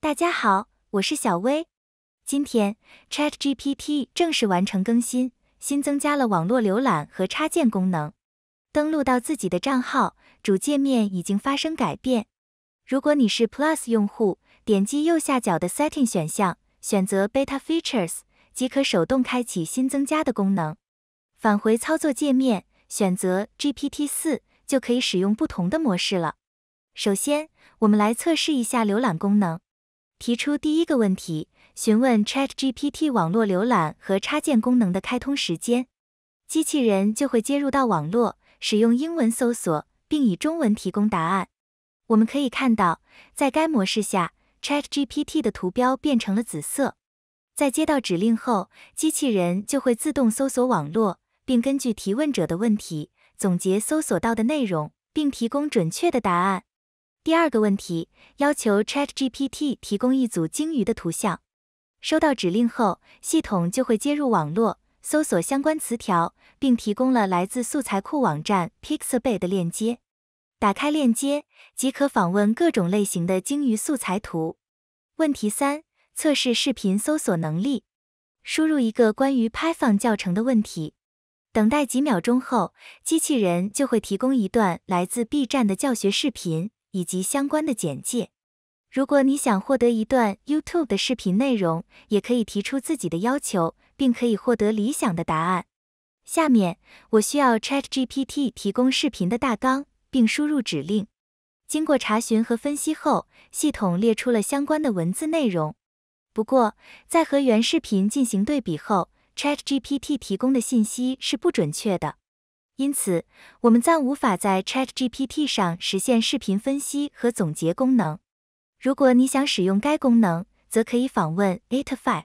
大家好，我是小薇。今天 Chat GPT 正式完成更新，新增加了网络浏览和插件功能。登录到自己的账号，主界面已经发生改变。如果你是 Plus 用户，点击右下角的 Setting 选项，选择 Beta Features，即可手动开启新增加的功能。返回操作界面，选择 GPT 四，就可以使用不同的模式了。首先，我们来测试一下浏览功能。提出第一个问题，询问 ChatGPT 网络浏览和插件功能的开通时间，机器人就会接入到网络，使用英文搜索，并以中文提供答案。我们可以看到，在该模式下，ChatGPT 的图标变成了紫色。在接到指令后，机器人就会自动搜索网络，并根据提问者的问题总结搜索到的内容，并提供准确的答案。第二个问题要求 ChatGPT 提供一组鲸鱼的图像。收到指令后，系统就会接入网络，搜索相关词条，并提供了来自素材库网站 Pixabay 的链接。打开链接即可访问各种类型的鲸鱼素材图。问题三：测试视频搜索能力。输入一个关于 Python 教程的问题，等待几秒钟后，机器人就会提供一段来自 B 站的教学视频。以及相关的简介。如果你想获得一段 YouTube 的视频内容，也可以提出自己的要求，并可以获得理想的答案。下面我需要 ChatGPT 提供视频的大纲，并输入指令。经过查询和分析后，系统列出了相关的文字内容。不过，在和原视频进行对比后，ChatGPT 提供的信息是不准确的。因此，我们暂无法在 Chat GPT 上实现视频分析和总结功能。如果你想使用该功能，则可以访问 Aitfy，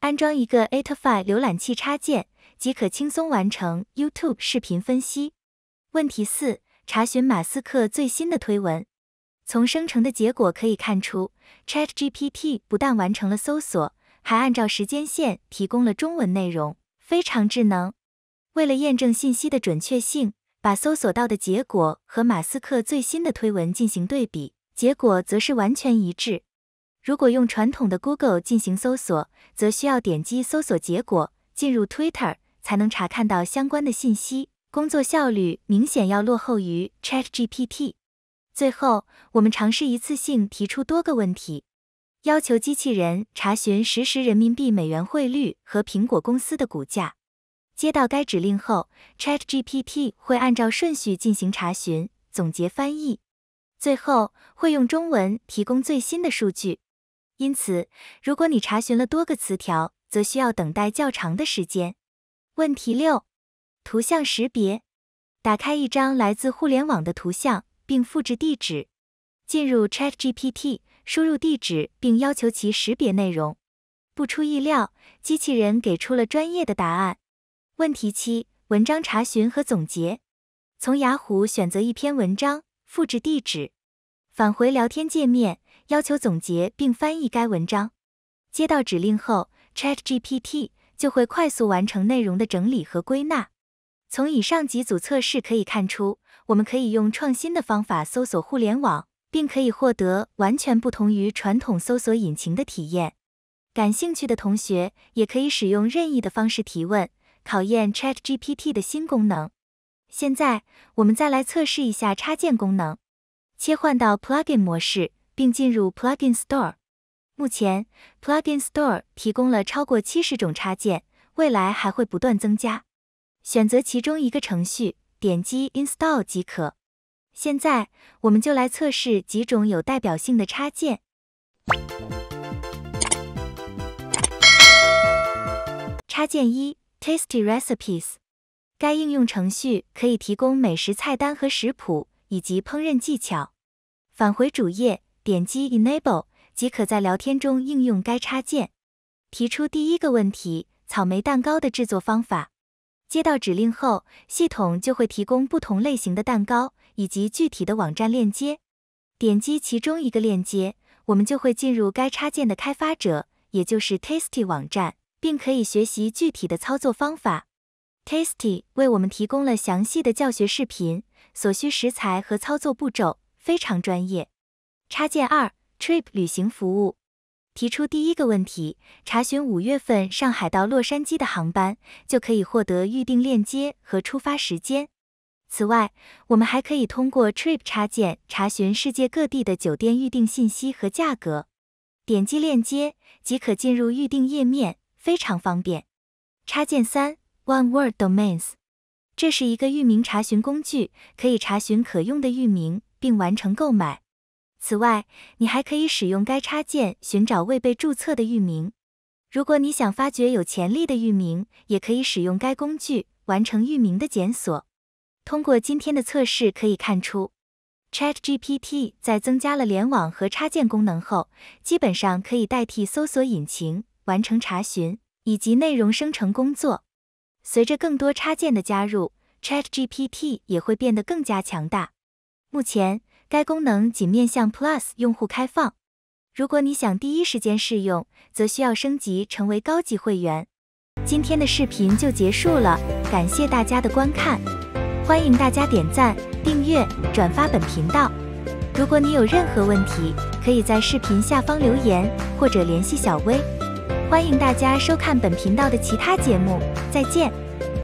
安装一个 Aitfy 浏览器插件，即可轻松完成 YouTube 视频分析。问题四：查询马斯克最新的推文。从生成的结果可以看出，Chat GPT 不但完成了搜索，还按照时间线提供了中文内容，非常智能。为了验证信息的准确性，把搜索到的结果和马斯克最新的推文进行对比，结果则是完全一致。如果用传统的 Google 进行搜索，则需要点击搜索结果，进入 Twitter 才能查看到相关的信息，工作效率明显要落后于 ChatGPT。最后，我们尝试一次性提出多个问题，要求机器人查询实时人民币美元汇率和苹果公司的股价。接到该指令后，ChatGPT 会按照顺序进行查询、总结、翻译，最后会用中文提供最新的数据。因此，如果你查询了多个词条，则需要等待较长的时间。问题六：图像识别。打开一张来自互联网的图像，并复制地址，进入 ChatGPT，输入地址并要求其识别内容。不出意料，机器人给出了专业的答案。问题七：文章查询和总结。从雅虎选择一篇文章，复制地址，返回聊天界面，要求总结并翻译该文章。接到指令后，ChatGPT 就会快速完成内容的整理和归纳。从以上几组测试可以看出，我们可以用创新的方法搜索互联网，并可以获得完全不同于传统搜索引擎的体验。感兴趣的同学也可以使用任意的方式提问。考验 Chat GPT 的新功能。现在，我们再来测试一下插件功能。切换到 Plugin 模式，并进入 Plugin Store。目前，Plugin Store 提供了超过七十种插件，未来还会不断增加。选择其中一个程序，点击 Install 即可。现在，我们就来测试几种有代表性的插件。插件一。Tasty Recipes，该应用程序可以提供美食菜单和食谱以及烹饪技巧。返回主页，点击 Enable，即可在聊天中应用该插件。提出第一个问题：草莓蛋糕的制作方法。接到指令后，系统就会提供不同类型的蛋糕以及具体的网站链接。点击其中一个链接，我们就会进入该插件的开发者，也就是 Tasty 网站。并可以学习具体的操作方法。Tasty 为我们提供了详细的教学视频，所需食材和操作步骤非常专业。插件二，Trip 旅行服务，提出第一个问题，查询五月份上海到洛杉矶的航班，就可以获得预订链接和出发时间。此外，我们还可以通过 Trip 插件查询世界各地的酒店预订信息和价格。点击链接即可进入预订页面。非常方便。插件三，OneWord Domains，这是一个域名查询工具，可以查询可用的域名并完成购买。此外，你还可以使用该插件寻找未被注册的域名。如果你想发掘有潜力的域名，也可以使用该工具完成域名的检索。通过今天的测试可以看出，ChatGPT 在增加了联网和插件功能后，基本上可以代替搜索引擎。完成查询以及内容生成工作。随着更多插件的加入，Chat GPT 也会变得更加强大。目前，该功能仅面向 Plus 用户开放。如果你想第一时间试用，则需要升级成为高级会员。今天的视频就结束了，感谢大家的观看，欢迎大家点赞、订阅、转发本频道。如果你有任何问题，可以在视频下方留言或者联系小薇。欢迎大家收看本频道的其他节目，再见。